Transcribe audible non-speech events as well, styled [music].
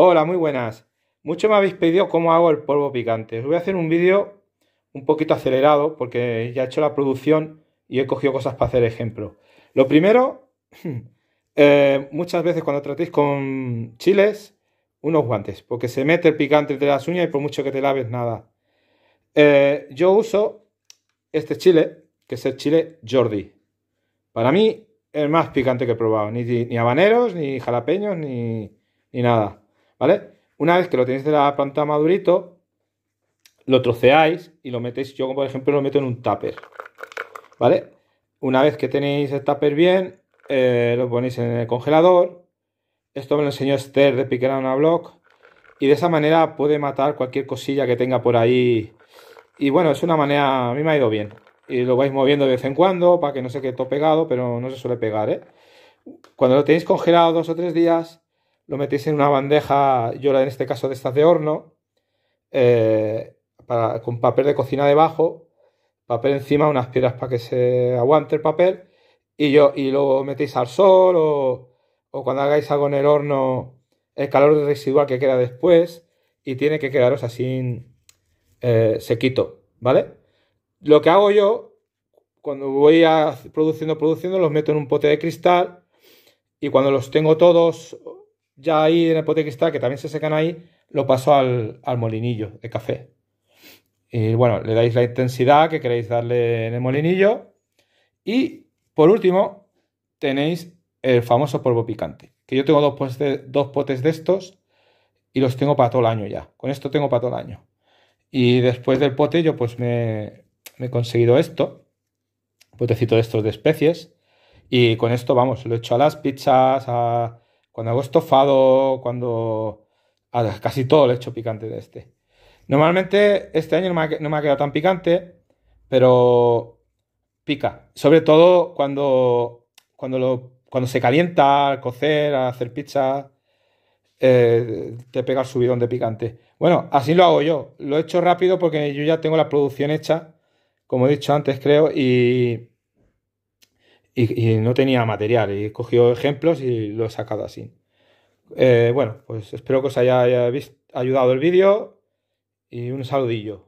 Hola, muy buenas. Mucho me habéis pedido cómo hago el polvo picante. Os voy a hacer un vídeo un poquito acelerado porque ya he hecho la producción y he cogido cosas para hacer ejemplo. Lo primero, [clears throat] eh, muchas veces cuando tratéis con chiles, unos guantes, porque se mete el picante entre las uñas y por mucho que te laves, nada. Eh, yo uso este chile, que es el chile Jordi. Para mí, el más picante que he probado. Ni, habaneros, ni jalapeños, ni nada. ¿vale? Una vez que lo tenéis de la planta madurito, lo troceáis y lo metéis, yo por ejemplo lo meto en un tupper, ¿vale? Una vez que tenéis el tupper bien, eh, lo ponéis en el congelador. Esto me lo enseñó Esther de Piquerana Blog. Y de esa manera puede matar cualquier cosilla que tenga por ahí. Y bueno, es una manera, a mí me ha ido bien. Y lo vais moviendo de vez en cuando para que no se quede todo pegado, pero no se suele pegar, ¿eh? Cuando lo tenéis congelado dos o tres días, lo metéis en una bandeja, yo en este caso de estas de horno, eh, con papel de cocina debajo, papel encima, unas piedras para que se aguante el papel, y, yo, y lo metéis al sol o, cuando hagáis algo en el horno, el calor residual que queda después, y tiene que quedaros así eh, sequito, ¿vale? Lo que hago yo, cuando voy produciendo, produciendo, los meto en un pote de cristal y cuando los tengo todos ya ahí en el pote que está, que también se secan ahí, lo paso al, molinillo de café. Y bueno, le dais la intensidad que queréis darle en el molinillo. Y por último, tenéis el famoso polvo picante. Que yo tengo dos potes de, dos potes de estos y los tengo para todo el año ya. Con esto tengo para todo el año. Y después del pote yo pues me, he conseguido esto. potecito de estos de especies. Y con esto, vamos, lo he hecho a las pizzas, a cuando hago estofado, cuando... Ah, casi todo le hecho picante de este. Normalmente este año no me, ha, quedado tan picante, pero pica. Sobre todo cuando, cuando, cuando se calienta, al cocer, al hacer pizza, eh, te pega el subidón de picante. Bueno, así lo hago yo. Lo he hecho rápido porque yo ya tengo la producción hecha, como he dicho antes, creo, y, y, no tenía material y cogió ejemplos y lo he sacado así. Eh, bueno, pues espero que os haya, ayudado el vídeo y un saludillo.